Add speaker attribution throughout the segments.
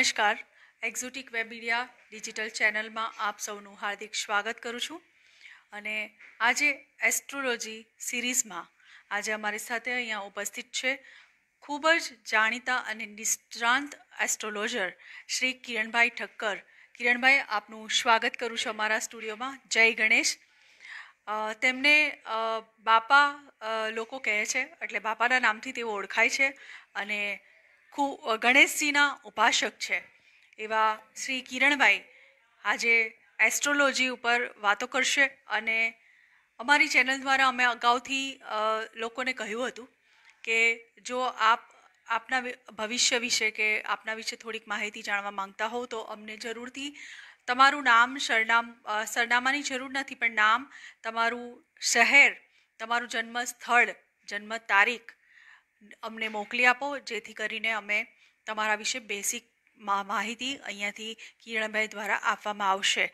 Speaker 1: નમસ્કાર exotic વેબીડિયા digital ચેનલમાં આપ સૌનું હાર્દિક સ્વાગત કરું છું અને આજે એસ્ટ્રોલોજી સિરીઝમાં આજે અમારી સાથે અહીંયા ઉપસ્થિત છે ખૂબ જ જાણીતા અને નિષ્ણાંત એસ્ટ્રોલોજર શ્રી કિરણભાઈ ઠક્કર કિરણભાઈ આપનું સ્વાગત કરું છું અમારા સ્ટુડિયોમાં જય ગણેશ તેમને બાપા લોકો કહે છે એટલે બાપાના નામથી તેઓ ઓળખાય છે અને ગણેશજીના ઉપાસક છે એવા શ્રી કિરણભાઈ આજે એસ્ટ્રોલોજી ઉપર વાતો કરશે અને અમારી ચેનલ દ્વારા અમે અગાઉથી લોકોને કહ્યું હતું કે જો આપ આપના ભવિષ્ય વિશે કે આપના વિશે થોડીક માહિતી જાણવા માંગતા હોવ તો અમને જરૂરથી તમારું નામ સરનામ સરનામાની જરૂર નથી પણ નામ તમારું શહેર તમારું જન્મ સ્થળ જન્મ તારીખ અમને મોકલી આપો જેથી કરીને અમે તમારા વિશે બેસિક માહિતી અહીંયાથી કિરણભાઈ દ્વારા આપવામાં આવશે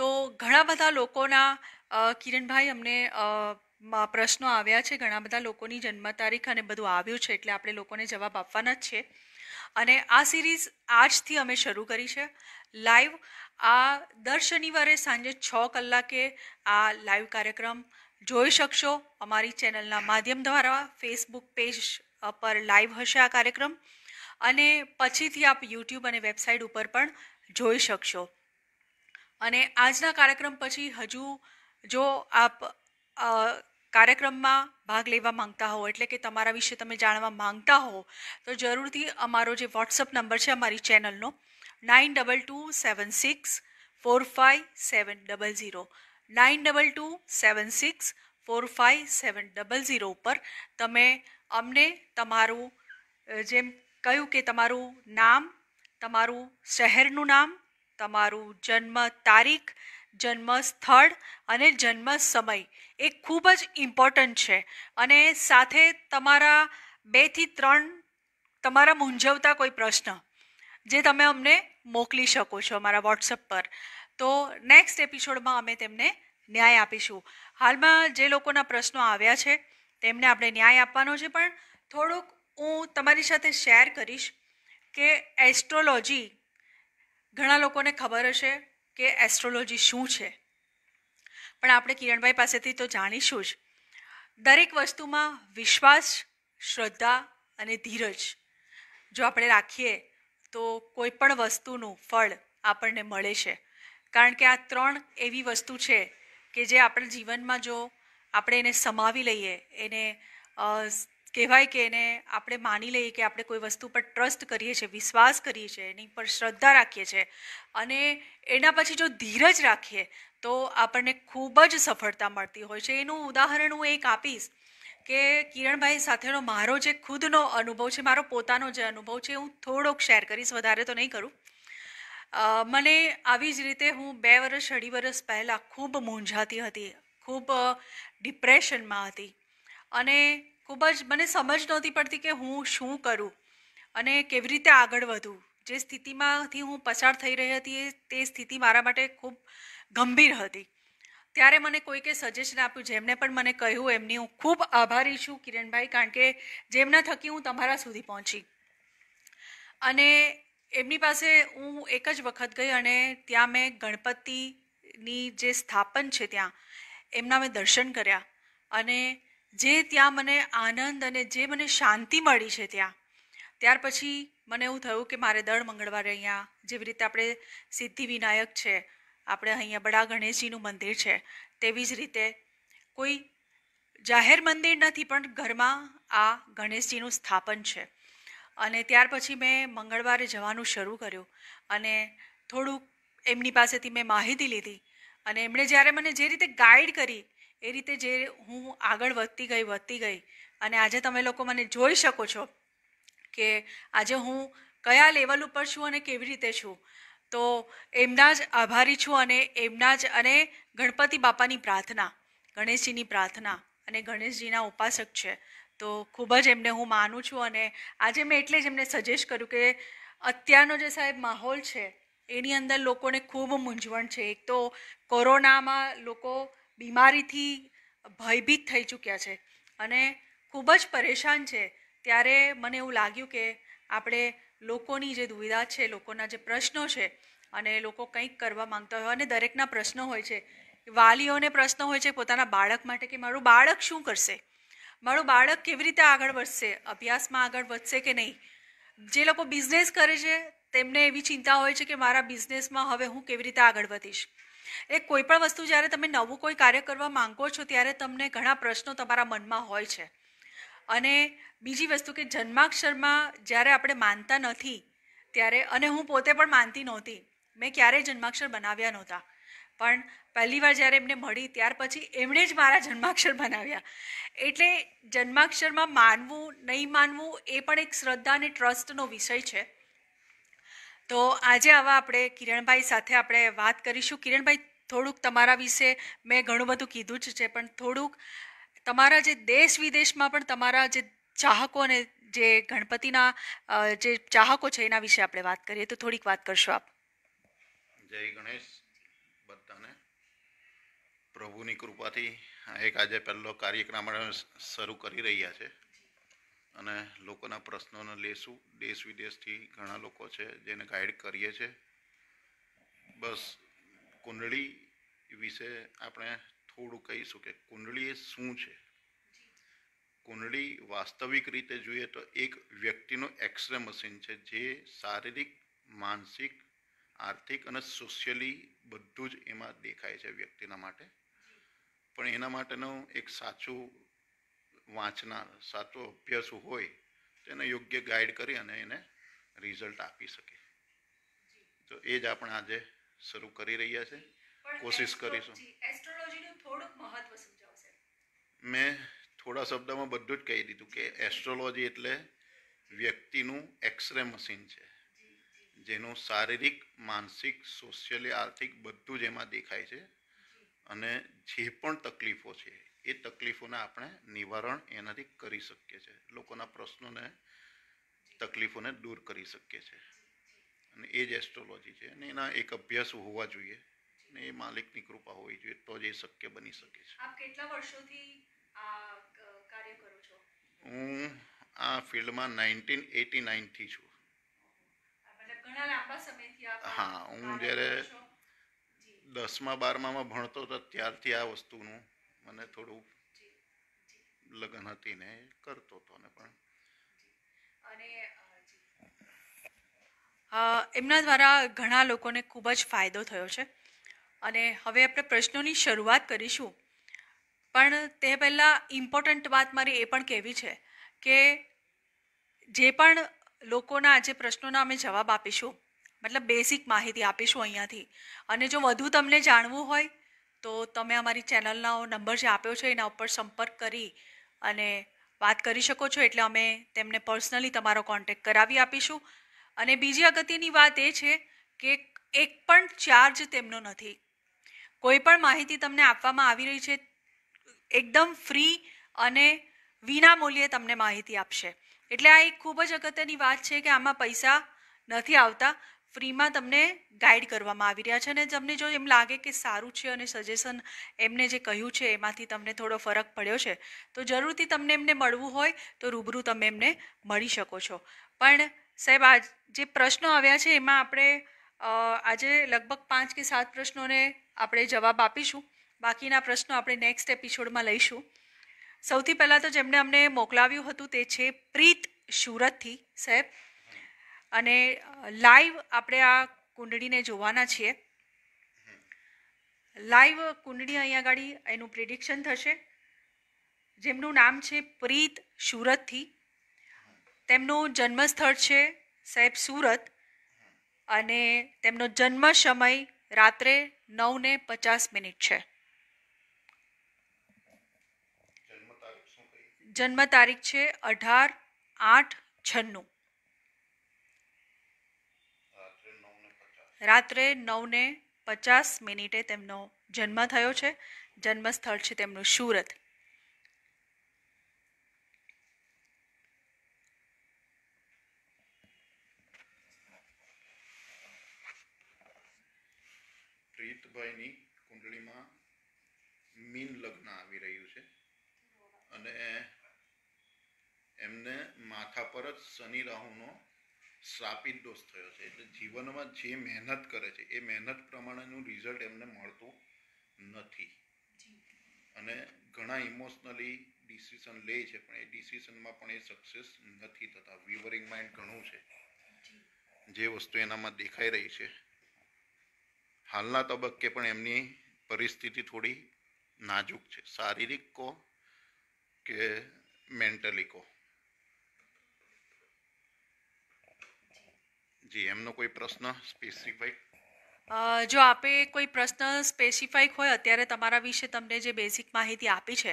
Speaker 1: તો ઘણા બધા લોકોના કિરણભાઈ અમને પ્રશ્નો આવ્યા છે ઘણા બધા લોકોની જન્મ તારીખ અને બધું આવ્યું છે એટલે આપણે લોકોને જવાબ આપવાના જ છે અને આ સિરીઝ આજથી અમે શરૂ કરી છે લાઈવ આ દર શનિવારે સાંજે છ કલાકે આ લાઈવ કાર્યક્રમ જોઈ શકશો અમારી ચેનલના માધ્યમ દ્વારા ફેસબુક પેજ પર લાઈવ હશે આ કાર્યક્રમ અને પછીથી આપ યુટ્યુબ અને વેબસાઇટ ઉપર પણ જોઈ શકશો અને આજના કાર્યક્રમ પછી હજુ જો આપ કાર્યક્રમમાં ભાગ લેવા માંગતા હો એટલે કે તમારા વિશે તમે જાણવા માંગતા હો તો જરૂરથી અમારો જે વોટ્સઅપ નંબર છે અમારી ચેનલનો nine double two seven six four five seven double zero nine double two seven six four five seven double zero ઉપર તમે અમને તમારું જેમ કહ્યું કે તમારું નામ તમારું શહેરનું નામ તમારું જન્મ તારીખ જન્મ સ્થળ અને જન્મ સમય એ ખૂબ જ ઇમ્પોર્ટન્ટ છે અને સાથે તમારા બેથી ત્રણ તમારા મૂંઝવતા કોઈ પ્રશ્ન જે તમે અમને મોકલી શકો છો અમારા વોટ્સઅપ પર તો નેક્સ્ટ એપિસોડમાં અમે તેમને ન્યાય આપીશું હાલમાં જે લોકોના પ્રશ્નો આવ્યા છે તેમને આપણે ન્યાય આપવાનો છે પણ થોડુંક હું તમારી સાથે શેર કરીશ કે એસ્ટ્રોલોજી ઘણા લોકોને ખબર હશે કે એસ્ટ્રોલોજી શું છે પણ આપણે કિરણભાઈ પાસેથી તો જાણીશું જ દરેક વસ્તુમાં વિશ્વાસ શ્રદ્ધા અને ધીરજ જો આપણે રાખીએ તો કોઈ પણ વસ્તુનું ફળ આપણને મળે છે કારણ કે આ ત્રણ એવી વસ્તુ છે કે જે આપણા જીવનમાં જો આપણે એને સમાવી લઈએ એને કહેવાય કે એને આપણે માની લઈએ કે આપણે કોઈ વસ્તુ પર ટ્રસ્ટ કરીએ છીએ વિશ્વાસ કરીએ છીએ એની પર શ્રદ્ધા રાખીએ છીએ અને એના પછી જો ધીરજ રાખીએ તો આપણને ખૂબ જ સફળતા મળતી હોય છે એનું ઉદાહરણ હું એક આપીશ કે કિરણભાઈ સાથેનો મારો જે ખુદનો અનુભવ છે મારો પોતાનો જે અનુભવ છે હું થોડોક શેર કરીશ વધારે તો નહીં કરું મને આવી જ રીતે હું બે વર્ષ અઢી વર્ષ પહેલાં ખૂબ મૂંઝાતી હતી ખૂબ ડિપ્રેશનમાં હતી અને ખૂબ જ મને સમજ નહોતી પડતી કે હું શું કરું અને કેવી રીતે આગળ વધું જે સ્થિતિમાંથી હું પસાર થઈ રહી હતી તે સ્થિતિ મારા માટે ખૂબ ગંભીર હતી ત્યારે મને કોઈકે સજેશન આપ્યું જેમને પણ મને કહ્યું એમની હું ખૂબ આભારી છું કિરણભાઈ કારણ કે જેમના થકી હું તમારા સુધી પહોંચી અને એમની પાસે હું એક જ વખત ગઈ અને ત્યાં મેં ગણપતિની જે સ્થાપન છે ત્યાં એમના મેં દર્શન કર્યા અને જે ત્યાં મને આનંદ અને જે મને શાંતિ મળી છે ત્યાં ત્યાર પછી મને એવું થયું કે મારે દર મંગળવારે અહીંયા જેવી રીતે આપણે સિદ્ધિ વિનાયક છે આપણે અહીંયા બડા ગણેશજીનું મંદિર છે તેવી જ રીતે કોઈ જાહેર મંદિર નથી પણ ઘરમાં આ ગણેશજીનું સ્થાપન છે અને ત્યાર પછી મેં મંગળવારે જવાનું શરૂ કર્યું અને થોડુંક એમની પાસેથી મેં માહિતી લીધી અને એમણે જ્યારે મને જે રીતે ગાઈડ કરી એ રીતે જે હું આગળ વધતી ગઈ વધતી ગઈ અને આજે તમે લોકો મને જોઈ શકો છો કે આજે હું કયા લેવલ ઉપર છું અને કેવી રીતે છું તો એમના જ આભારી છું અને એમના જ અને ગણપતિ બાપાની પ્રાર્થના ગણેશજીની પ્રાર્થના અને ગણેશજીના ઉપાસક છે તો ખૂબ જ એમને હું માનું છું અને આજે મેં એટલે જ એમને સજેસ્ટ કર્યું કે અત્યારનો જે સાહેબ માહોલ છે એની અંદર લોકોને ખૂબ મૂંઝવણ છે એક તો કોરોનામાં લોકો બીમારીથી ભયભીત થઈ ચૂક્યા છે અને ખૂબ જ પરેશાન છે ત્યારે મને એવું લાગ્યું કે આપણે લોકોની જે દુવિધા છે લોકોના જે પ્રશ્નો છે અને લોકો કંઈક કરવા માંગતા હોય અને દરેકના પ્રશ્નો હોય છે વાલીઓને પ્રશ્ન હોય છે પોતાના બાળક માટે કે મારું બાળક શું કરશે મારું બાળક કેવી રીતે આગળ વધશે અભ્યાસમાં આગળ વધશે કે નહીં જે લોકો બિઝનેસ કરે છે તેમને એવી ચિંતા હોય છે કે મારા બિઝનેસમાં હવે હું કેવી રીતે આગળ વધીશ એ કોઈપણ વસ્તુ જ્યારે તમે નવું કોઈ કાર્ય કરવા માંગો છો ત્યારે તમને ઘણા પ્રશ્નો તમારા મનમાં હોય છે અને બીજી વસ્તુ કે જન્માક્ષરમાં જ્યારે આપણે માનતા નથી ત્યારે અને હું પોતે પણ માનતી નહોતી મેં ક્યારેય જન્માક્ષર બનાવ્યા નહોતા પણ પહેલી વાર જ્યારે એમને મળી ત્યાર પછી એમણે જ મારા જન્માક્ષર બનાવ્યા એટલે જન્માક્ષરમાં માનવું નહીં માનવું એ પણ એક શ્રદ્ધા અને ટ્રસ્ટનો વિષય છે તો આજે આવા આપણે કિરણભાઈ સાથે આપણે વાત કરીશું કિરણભાઈ થોડુંક તમારા વિશે મેં ઘણું બધું કીધું જ છે પણ થોડુંક તમારા જે દેશ વિદેશમાં પણ તમારા જે ચાહકો અને જે ગણપતિના જે ચાહકો છે એના વિશે આપણે વાત કરીએ તો થોડીક વાત કરશો આપ
Speaker 2: જય ગણેશ પ્રભુની કૃપાથી એક આજે પહેલો કાર્યક્રમ શરૂ કરી રહ્યા છે અને લોકોના પ્રશ્નોને લેશું દેશ વિદેશથી ઘણા લોકો છે જેને ગાઈડ કરીએ છીએ બસ કુંડળી વિશે આપણે થોડું કહીશું કે કુંડળી એ શું છે કુંડળી વાસ્તવિક રીતે જોઈએ તો એક વ્યક્તિનું એક્સરે મશીન છે જે શારીરિક માનસિક આર્થિક અને સોશિયલી બધું જ એમાં દેખાય છે વ્યક્તિના માટે પણ એના માટેનો એક સાચું વાંચનાર સાચો અભ્યાસ હોય તેને યોગ્ય ગાઈડ કરી અને એને રિઝલ્ટ આપી શકે તો એ જ આપણે આજે શરૂ કરી રહ્યા છે
Speaker 1: કોશિશ કરીશું
Speaker 2: મેં થોડા શબ્દમાં બધું જ કહી દીધું કે એસ્ટ્રોલોજી એટલે વ્યક્તિનું એક્સરે મશીન છે જેનું શારીરિક માનસિક સોશિયલી આર્થિક બધું જ એમાં દેખાય છે અને જે પણ તકલીફો છે એ તકલીફોને આપણે નિવારણ એનાથી કરી શકીએ છીએ લોકોના પ્રશ્નોને તકલીફોને દૂર કરી શકીએ છીએ અને એ જ એસ્ટ્રોલોજી છે અને એના એક અભ્યાસ હોવા જોઈએ ને એ માલિકની કૃપા હોવી જોઈએ તો જ એ શક્ય બની શકે
Speaker 1: છે આપ કેટલા વર્ષોથી કાર્ય કરો છો
Speaker 2: હું આ ફિલ્ડમાં નાઇન્ટીન એટી નાઇનથી છું
Speaker 1: હા હું જ્યારે
Speaker 2: દસમા બારમામાં ભણતો હતો ત્યારથી આ વસ્તુનું મને થોડું લગ્ન હતી ને કરતો હતો
Speaker 1: ને પણ એમના દ્વારા ઘણા લોકોને ખૂબ જ ફાયદો થયો છે અને હવે આપણે પ્રશ્નોની શરૂઆત કરીશું પણ તે પહેલાં ઇમ્પોર્ટન્ટ વાત મારી એ પણ કહેવી છે કે જે પણ લોકોના આજે પ્રશ્નોના અમે જવાબ આપીશું મતલબ બેસિક માહિતી આપીશું અહીંયાથી અને જો વધુ તમને જાણવું હોય તો તમે અમારી ચેનલનો નંબર જે આપ્યો છે એના ઉપર સંપર્ક કરી અને વાત કરી શકો છો એટલે અમે તેમને પર્સનલી તમારો કોન્ટેક્ટ કરાવી આપીશું અને બીજી અગત્યની વાત એ છે કે એક પણ ચાર્જ તેમનો નથી કોઈ પણ માહિતી તમને આપવામાં આવી રહી છે એકદમ ફ્રી અને વિના મૂલ્યે તમને માહિતી આપશે એટલે આ એક ખૂબ જ અગત્યની વાત છે કે આમાં પૈસા નથી આવતા ફ્રીમાં તમને ગાઈડ કરવામાં આવી રહ્યા છે અને તમને જો એમ લાગે કે સારું છે અને સજેશન એમને જે કહ્યું છે એમાંથી તમને થોડો ફરક પડ્યો છે તો જરૂરથી તમને એમને મળવું હોય તો રૂબરૂ તમે એમને મળી શકો છો પણ સાહેબ આ જે પ્રશ્નો આવ્યા છે એમાં આપણે આજે લગભગ પાંચ કે સાત પ્રશ્નોને આપણે જવાબ આપીશું બાકીના પ્રશ્નો આપણે નેક્સ્ટ એપિસોડમાં લઈશું સૌથી પહેલાં તો જેમણે અમને મોકલાવ્યું હતું તે છે પ્રીત સુરતથી સાહેબ અને લાઈવ આપણે આ કુંડળીને જોવાના છીએ લાઈવ કુંડળી અહીંયા આગળ એનું પ્રિડિક્શન થશે જેમનું નામ છે પ્રીત સુરતથી તેમનું જન્મસ્થળ છે સાહેબ સુરત અને તેમનો જન્મ સમય રાત્રે નવ ને પચાસ મિનિટ છે જન્મ તારીખ છે અઢાર આઠ છન્નું રાત્રે નવને પચાસ મિનિટે તેમનો જન્મ થયો છે જન્મસ્થળ છે તેમનું સુરત
Speaker 2: પ્રીતભાઈની કુંડળીમાં મીન લગ્ન આવી રહ્યું છે અને એમને માથા પર જ શનિ રાહુનો શ્રાપિત દોષ થયો છે એટલે જીવનમાં જે મહેનત કરે છે એ મહેનત પ્રમાણેનું રિઝલ્ટ એમને મળતું નથી અને ઘણા ઇમોશનલી ડિસિશન લે છે પણ એ ડિસિશનમાં પણ એ સક્સેસ નથી થતા વિવરિંગ માઇન્ડ ઘણું છે જે વસ્તુ એનામાં દેખાઈ રહી છે હાલના તબક્કે પણ એમની પરિસ્થિતિ થોડી નાજુક છે શારીરિક કહો કે મેન્ટલી કહો જી એમનો કોઈ પ્રશ્ન સ્પેસિફાઈક
Speaker 1: જો આપે કોઈ પ્રશ્ન સ્પેસિફાઈક હોય અત્યારે તમારા વિશે તમને જે બેઝિક માહિતી આપી છે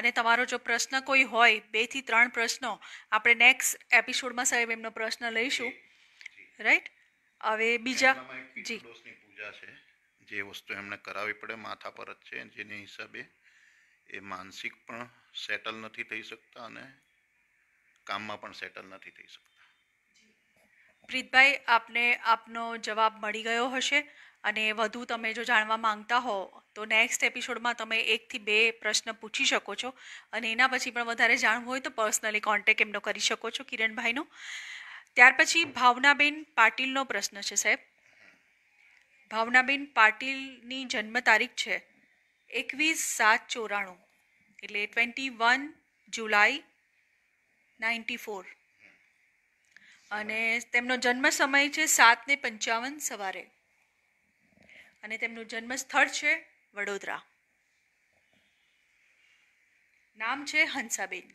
Speaker 1: અને તમારો જો પ્રશ્ન કોઈ હોય બેથી ત્રણ પ્રશ્નો આપણે નેક્સ્ટ એપિસોડમાં સાહેબ એમનો પ્રશ્ન લઈશું રાઈટ હવે બીજા જી
Speaker 2: પૂજા છે જે વસ્તુ એમને કરાવવી પડે માથા પર જ છે જેની હિસાબે એ માનસિક પણ સેટલ નથી થઈ શકતા અને કામમાં પણ સેટલ નથી થઈ શકતા
Speaker 1: પ્રીતભાઈ આપને આપનો જવાબ મળી ગયો હશે અને વધુ તમે જો જાણવા માંગતા હો તો નેક્સ્ટ એપિસોડમાં તમે એકથી બે પ્રશ્ન પૂછી શકો છો અને એના પછી પણ વધારે જાણવું હોય તો પર્સનલી કોન્ટેક એમનો કરી શકો છો કિરણભાઈનો ત્યાર પછી ભાવનાબેન પાટીલનો પ્રશ્ન છે સાહેબ ભાવનાબેન પાટીલની જન્મ તારીખ છે એકવીસ સાત ચોરાણું એટલે twenty one July ninety four અને તેમનો જન્મ સમય છે સાતને પંચાવન સવારે અને તેમનું જન્મ સ્થળ છે વડોદરા નામ છે હંસાબેન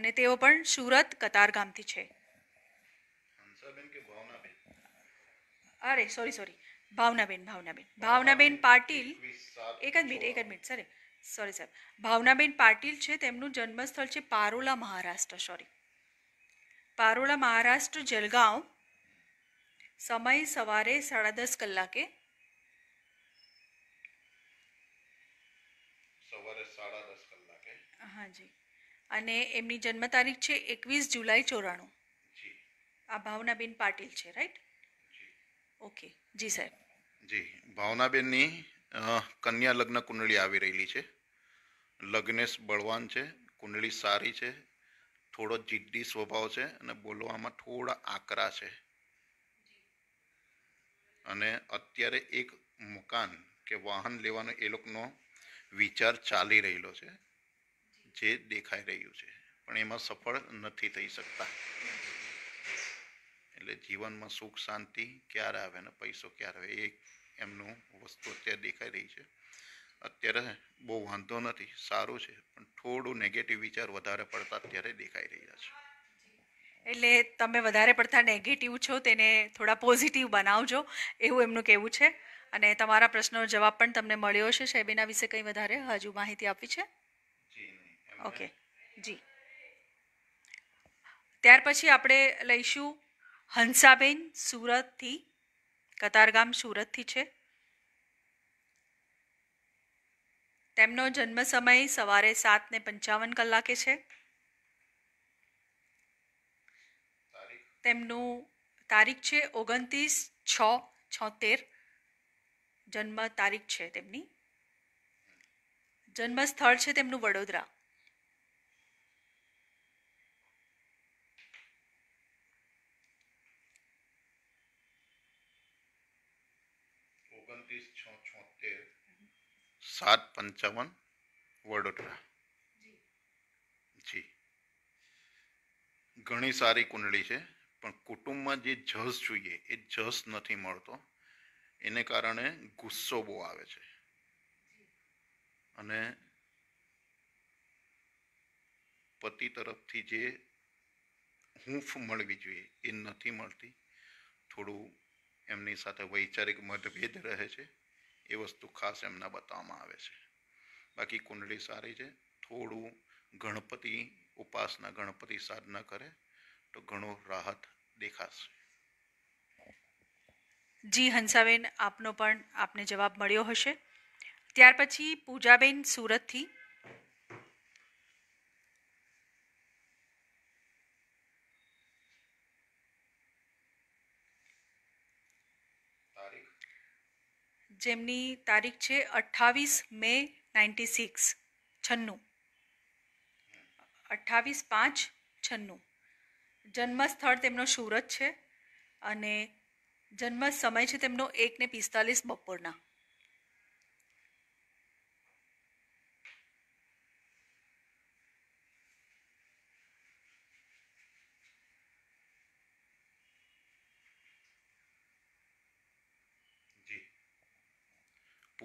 Speaker 1: અને તેઓ પણ સુરત કતાર ગામથી છે અરે સોરી સોરી ભાવનાબેન ભાવનાબેન ભાવનાબેન પાટીલ એક જ મિનિટ એક જ મિનિટ સોરી સોરી સાહેબ ભાવનાબેન પાટીલ છે તેમનું જન્મસ્થળ છે પારોલા મહારાષ્ટ્ર સોરી પારોળા મહારાષ્ટ્ર જલગાંવ સમય સવારે સાડા દસ કલાકે હા જી અને એમની જન્મ તારીખ છે એકવીસ જુલાઈ ચોરાણું આ ભાવનાબેન પાટીલ છે રાઈટ ઓકે જી સાહેબ
Speaker 2: જી ભાવનાબેનની કન્યા લગ્ન કુંડળી આવી રહેલી છે લગ્નેશ બળવાન છે કુંડળી સારી છે થોડો જિદ્દી સ્વભાવ છે અને બોલવામાં થોડા આકરા છે અને અત્યારે એક મકાન કે વાહન લેવાનો એ લોકોનો વિચાર ચાલી રહેલો છે જે દેખાઈ રહ્યું છે પણ એમાં સફળ નથી થઈ શકતા એટલે જીવનમાં સુખ શાંતિ ક્યારે આવે ને પૈસો ક્યારે આવે એ એમનું વસ્તુ અત્યારે દેખાઈ રહી છે અત્યારે બહુ વાંધો નથી સારું છે પણ થોડું નેગેટિવ વિચાર વધારે પડતા અત્યારે દેખાઈ રહ્યા
Speaker 1: છે એટલે તમે વધારે પડતા નેગેટિવ છો તેને થોડા પોઝિટિવ બનાવજો એવું એમનું કહેવું છે અને તમારા પ્રશ્નનો જવાબ પણ તમને મળ્યો છે સાહેબ એના વિશે કંઈ વધારે હજુ માહિતી આપી છે ઓકે જી ત્યાર પછી આપણે લઈશું હંસાબેન સુરતથી કતારગામ સુરતથી છે તેમનો જન્મ સમય સવારે સાતને પંચાવન કલાકે છે તેમનું તારીખ છે ઓગણત્રીસ છ છોતેર જન્મ તારીખ છે તેમની જન્મ સ્થળ છે તેમનું વડોદરા
Speaker 2: સાત પંચાવન વડોદરા જી ઘણી સારી કુંડળી છે પણ કુટુંબમાં જે જસ જોઈએ એ જસ નથી મળતો એને કારણે ગુસ્સો બહુ આવે છે અને પતિ તરફથી જે હૂંફ મળવી જોઈએ એ નથી મળતી થોડું એમની સાથે વૈચારિક મતભેદ રહે છે એ વસ્તુ ખાસ એમના બતાવવામાં આવે છે બાકી કુંડળી સારી છે થોડું ગણપતિ ઉપાસના ગણપતિ સાધના કરે તો ઘણો રાહત દેખાશે
Speaker 1: જી હંસાબેન આપનો પણ આપને જવાબ મળ્યો હશે ત્યાર પછી પૂજાબેન સુરતથી જેમની તારીખ છે અઠ્ઠાવીસ મે નાઇન્ટી સિક્સ છન્નું અઠ્ઠાવીસ પાંચ છન્નું જન્મસ્થળ તેમનો સુરત છે અને જન્મ સમય છે તેમનો એક ને પિસ્તાલીસ બપોરના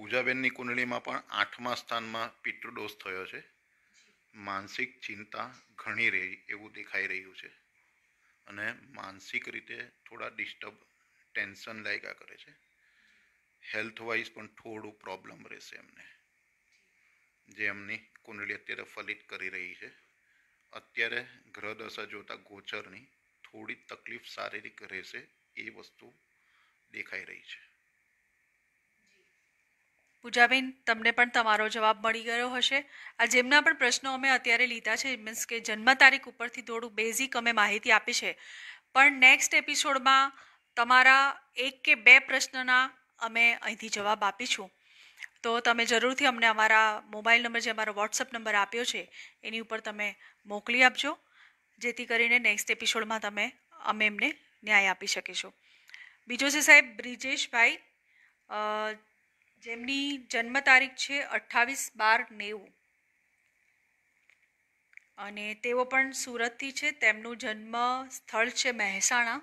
Speaker 2: પૂજાબેનની કુંડળીમાં પણ આઠમા સ્થાનમાં પિતૃદોષ થયો છે માનસિક ચિંતા ઘણી રહી એવું દેખાઈ રહ્યું છે અને માનસિક રીતે થોડા ડિસ્ટર્બ ટેન્શન લાગ્યા કરે છે હેલ્થ વાઇઝ પણ થોડું પ્રોબ્લેમ રહેશે એમને જે એમની કુંડળી અત્યારે ફલિત કરી રહી છે અત્યારે ગ્રહદશા જોતાં ગોચરની થોડી તકલીફ શારીરિક રહેશે એ વસ્તુ દેખાઈ રહી છે
Speaker 1: પૂજાબેન તમને પણ તમારો જવાબ મળી ગયો હશે આ જેમના પણ પ્રશ્નો અમે અત્યારે લીધા છે મીન્સ કે જન્મ તારીખ ઉપરથી થોડું બેઝિક અમે માહિતી આપી છે પણ નેક્સ્ટ એપિસોડમાં તમારા એક કે બે પ્રશ્નના અમે અહીંથી જવાબ આપીશું તો તમે જરૂરથી અમને અમારા મોબાઈલ નંબર જે અમારો વોટ્સઅપ નંબર આપ્યો છે એની ઉપર તમે મોકલી આપજો જેથી કરીને નેક્સ્ટ એપિસોડમાં તમે અમે એમને ન્યાય આપી શકીશું બીજો છે સાહેબ બ્રિજેશભાઈ જેમની જન્મ તારીખ છે અઠ્ઠાવીસ બાર નેવું અને તેઓ પણ સુરતથી છે તેમનું જન્મ સ્થળ છે મહેસાણા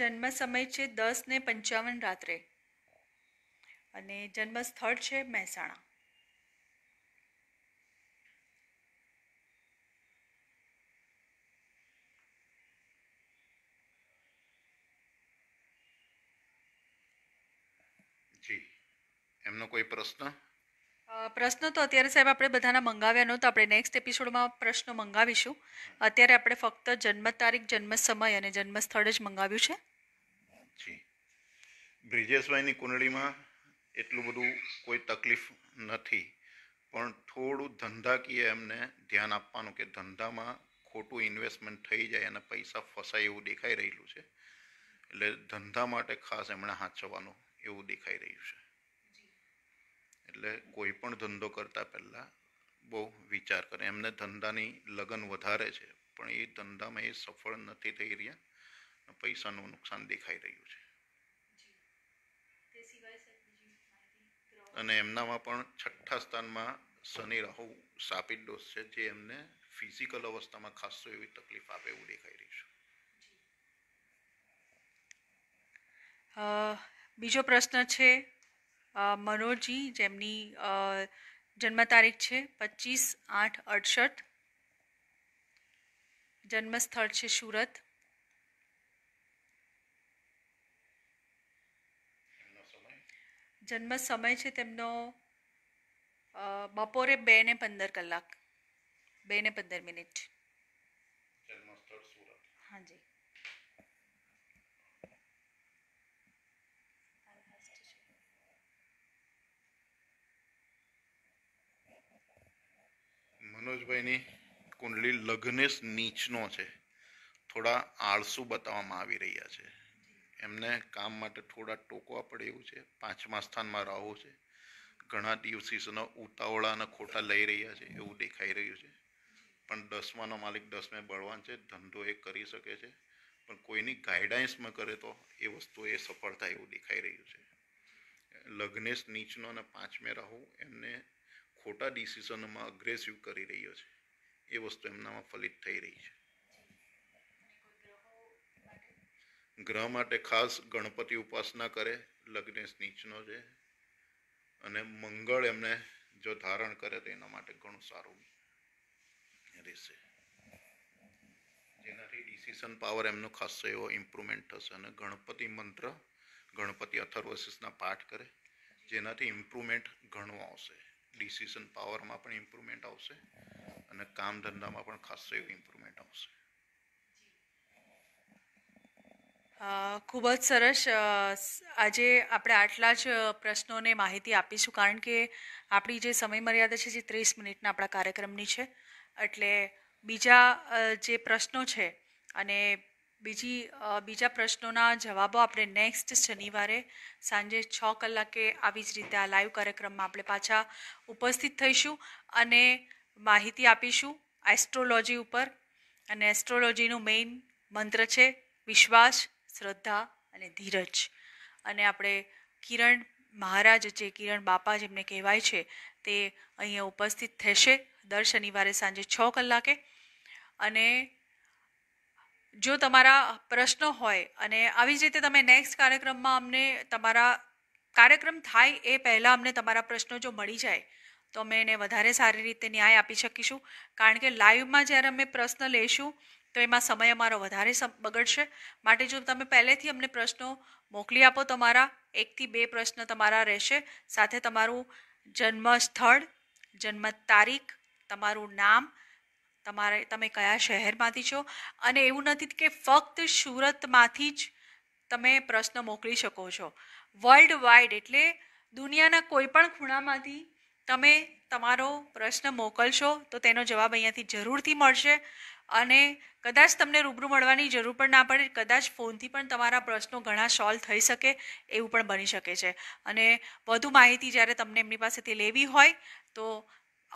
Speaker 1: જન્મ સમય છે દસ ને પંચાવન રાત્રે અને જન્મ સ્થળ છે મહેસાણા
Speaker 2: એમનો કોઈ પ્રશ્ન
Speaker 1: પ્રશ્ન તો અત્યારે સાહેબ આપણે બધાના મંગાવ્યા નહોતા આપણે નેક્સ્ટ એપિસોડમાં પ્રશ્નો મંગાવીશું અત્યારે આપણે ફક્ત જન્મ તારીખ જન્મ સમય અને જન્મ સ્થળ જ મંગાવ્યું છે
Speaker 2: જી બ્રિજેશભાઈની કુંડળીમાં એટલું બધું કોઈ તકલીફ નથી પણ થોડું ધંધાકીય એમને ધ્યાન આપવાનું કે ધંધામાં ખોટું ઇન્વેસ્ટમેન્ટ થઈ જાય અને પૈસા ફસાય એવું દેખાઈ રહેલું છે એટલે ધંધા માટે ખાસ એમણે હાંચવાનું એવું દેખાઈ રહ્યું છે એટલે કોઈ પણ ધંધો કરતાં પહેલાં બહુ વિચાર કરે એમને ધંધાની લગન વધારે છે પણ એ ધંધામાં એ સફળ નથી થઈ રહ્યા પૈસાનું નુકસાન દેખાઈ રહ્યું છે અને એમનામાં પણ છઠ્ઠા સ્થાનમાં શનિ રાહુ સાપિત દોષ છે જે એમને ફિઝિકલ અવસ્થામાં ખાસો એવી તકલીફ આપે એવું દેખાઈ રહ્યું
Speaker 1: છે બીજો પ્રશ્ન છે મનોજજી જેમની જન્મ તારીખ છે પચીસ આઠ અડસઠ જન્મસ્થળ છે સુરત જન્મ સમય છે તેમનો બપોરે બે ને પંદર કલાક બે ને પંદર મિનિટ
Speaker 2: મનોજભાઈની કુંડલી લગ્નેશ નીચનો છે થોડા આળસુ બતાવવામાં આવી રહ્યા છે એમને કામ માટે થોડા ટોકવા પડે એવું છે પાંચમા સ્થાનમાં રાહુ છે ઘણા દિવસીસના ઉતાવળા અને ખોટા લઈ રહ્યા છે એવું દેખાઈ રહ્યું છે પણ દસમાનો માલિક દસમે બળવાન છે ધંધો એ કરી શકે છે પણ કોઈની ગાઈડન્સમાં કરે તો એ વસ્તુ એ સફળ થાય એવું દેખાઈ રહ્યું છે લગ્નેશ નીચનો અને પાંચમે રાહુ એમને ખોટા ડિસિઝનોમાં અગ્રેસિવ કરી રહ્યો છે એ વસ્તુ એમનામાં ફલિત થઈ રહી છે ગ્રહ માટે ખાસ ગણપતિ ઉપાસના કરે લગ્નેશ નીચનો છે અને મંગળ એમને જો ધારણ કરે તો એના માટે ઘણું સારું રહેશે જેનાથી ડિસિઝન પાવર એમનો ખાસો એવો ઇમ્પ્રુવમેન્ટ થશે અને ગણપતિ મંત્ર ગણપતિ અથર્વશિષના પાઠ કરે જેનાથી ઇમ્પ્રુવમેન્ટ ઘણું આવશે ડિસિઝન પાવરમાં પણ ઇમ્પ્રુવમેન્ટ આવશે અને કામ ધંધામાં પણ ખાસ એવું ઇમ્પ્રુવમેન્ટ આવશે
Speaker 1: ખૂબ જ સરસ આજે આપણે આટલા જ પ્રશ્નોને માહિતી આપીશું કારણ કે આપણી જે સમય મર્યાદા છે જે ત્રીસ મિનિટના આપણા કાર્યક્રમની છે એટલે બીજા જે પ્રશ્નો છે અને બીજી બીજા પ્રશ્નોના જવાબો આપણે નેક્સ્ટ શનિવારે સાંજે છ કલાકે આવી જ રીતે આ લાઈવ કાર્યક્રમમાં આપણે પાછા ઉપસ્થિત થઈશું અને માહિતી આપીશું એસ્ટ્રોલોજી ઉપર અને એસ્ટ્રોલોજીનું મેઇન મંત્ર છે વિશ્વાસ શ્રદ્ધા અને ધીરજ અને આપણે કિરણ મહારાજ જે કિરણ બાપા જેમને કહેવાય છે તે અહીંયા ઉપસ્થિત થશે દર શનિવારે સાંજે છ કલાકે અને જો તમારા પ્રશ્નો હોય અને આવી જ રીતે તમે નેક્સ્ટ કાર્યક્રમમાં અમને તમારા કાર્યક્રમ થાય એ પહેલાં અમને તમારા પ્રશ્નો જો મળી જાય તો અમે એને વધારે સારી રીતે ન્યાય આપી શકીશું કારણ કે લાઈવમાં જ્યારે અમે પ્રશ્ન લઈશું તો એમાં સમય અમારો વધારે બગડશે માટે જો તમે પહેલેથી અમને પ્રશ્નો મોકલી આપો તમારા એકથી બે પ્રશ્ન તમારા રહેશે સાથે તમારું જન્મ સ્થળ જન્મ તારીખ તમારું નામ તમારે તમે કયા શહેરમાંથી છો અને એવું નથી કે ફક્ત સુરતમાંથી જ તમે પ્રશ્ન મોકલી શકો છો વર્લ્ડ વાઇડ એટલે દુનિયાના કોઈ પણ ખૂણામાંથી તમે તમારો પ્રશ્ન મોકલશો તો તેનો જવાબ અહીંયાથી જરૂરથી મળશે અને કદાચ તમને રૂબરૂ મળવાની જરૂર પણ ના પડે કદાચ ફોનથી પણ તમારા પ્રશ્નો ઘણા સોલ્વ થઈ શકે એવું પણ બની શકે છે અને વધુ માહિતી જ્યારે તમને એમની પાસેથી લેવી હોય તો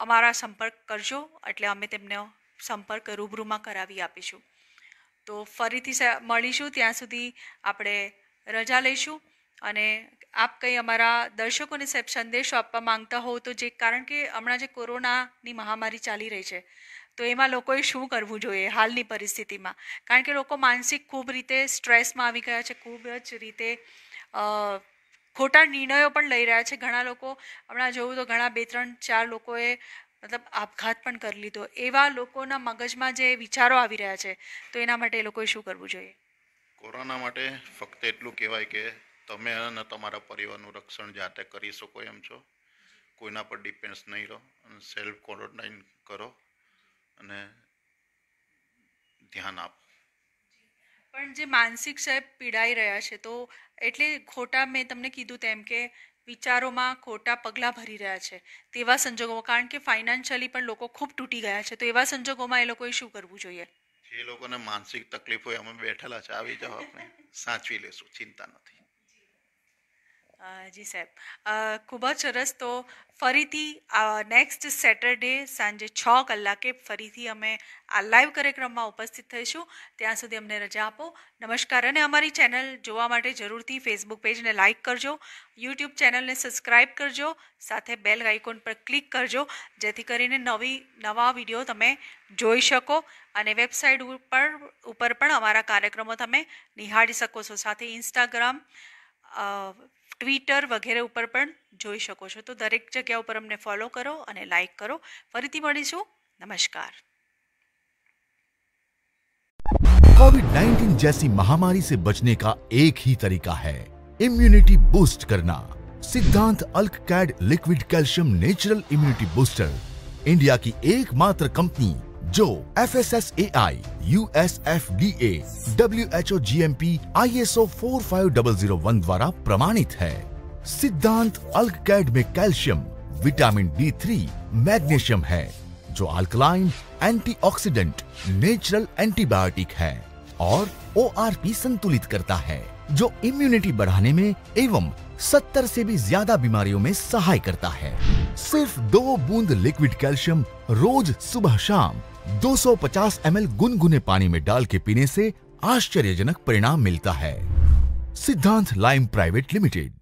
Speaker 1: અમારા સંપર્ક કરજો એટલે અમે તેમનો સંપર્ક રૂબરૂમાં કરાવી આપીશું તો ફરીથી મળીશું ત્યાં સુધી આપણે રજા લઈશું અને આપ કંઈ અમારા દર્શકોને સાહેબ સંદેશો આપવા માંગતા હોવ તો જે કારણ કે હમણાં જે કોરોનાની મહામારી ચાલી રહી છે તો એમાં લોકોએ શું કરવું જોઈએ હાલની પરિસ્થિતિમાં કારણ કે લોકો માનસિક ખૂબ રીતે સ્ટ્રેસમાં આવી ગયા છે ખૂબ જ રીતે ખોટા નિર્ણયો પણ લઈ રહ્યા છે ઘણા લોકો હમણાં જોવું તો ઘણા બે ત્રણ ચાર લોકોએ મતલબ આપઘાત પણ કરી લીધો એવા લોકોના મગજમાં જે વિચારો આવી રહ્યા છે તો એના માટે એ લોકોએ શું કરવું જોઈએ
Speaker 2: કોરોના માટે ફક્ત એટલું કહેવાય કે તમે અને તમારા પરિવારનું રક્ષણ જાતે કરી શકો એમ છો કોઈના પર ડિપેન્ડ્સ નહીં રહો અને સેલ્ફ ક્વોરન્ટાઇન કરો અને ધ્યાન આપો
Speaker 1: પણ જે માનસિક સાહેબ પીડાઈ રહ્યા છે તો એટલે ખોટા મેં તમને કીધું તેમ કે વિચારોમાં ખોટા પગલાં ભરી રહ્યા છે તેવા સંજોગોમાં કારણ કે ફાઇનાન્શિયલી પણ લોકો ખૂબ તૂટી ગયા છે તો એવા સંજોગોમાં એ લોકોએ શું કરવું જોઈએ
Speaker 2: જે લોકોને માનસિક તકલીફ હોય અમે બેઠેલા છે આવી જાઓ આપણે સાચવી લેશું ચિંતા નથી
Speaker 1: જી સાહેબ ખૂબ જ સરસ તો ફરીથી નેક્સ્ટ સેટરડે સાંજે છ કલાકે ફરીથી અમે આ લાઈવ કાર્યક્રમમાં ઉપસ્થિત થઈશું ત્યાં સુધી અમને રજા આપો નમસ્કાર અને અમારી ચેનલ જોવા માટે જરૂરથી ફેસબુક પેજને લાઈક કરજો યુટ્યુબ ચેનલને સબસ્ક્રાઇબ કરજો સાથે બેલ આઇકોન પર ક્લિક કરજો જેથી કરીને નવી નવા વિડીયો તમે જોઈ શકો અને વેબસાઇટ ઉપર ઉપર પણ અમારા કાર્યક્રમો તમે નિહાળી શકો છો સાથે ઇન્સ્ટાગ્રામ ટ્વિટર વગેરે ઉપર પણ જોઈ શકો છો તો દરેક જગ્યા ઉપર અમને ફોલો કરો અને લાઇક કરો ફરીથી મળીશું નમસ્કાર
Speaker 2: कोविड 19 जैसी महामारी से बचने का एक ही तरीका है इम्यूनिटी बूस्ट करना Siddhant Alkcad liquid calcium natural immunity booster India की एकमात्र कंपनी जो F S S A I U S F D A W H O G M P I S O four five double zero one द्वारा प्रमाणित है Siddhant Alkcad में calcium vitamin D three magnesium है जो alkaline antioxidant natural antibiotic है और O R P संतुलित करता है जो इम्यूनिटी बढ़ाने में एवं सत्तर से भी ज्यादा बीमारियों में सहाय करता है सिर्फ दो बूंद लिक्विड कैल्शियम रोज सुबह शाम 250 ml गुनगुने पानी में डाल के पीने से आश्चर्यजनक परिणाम मिलता है सिद्धांत लाइम प्राइवेट लिमिटेड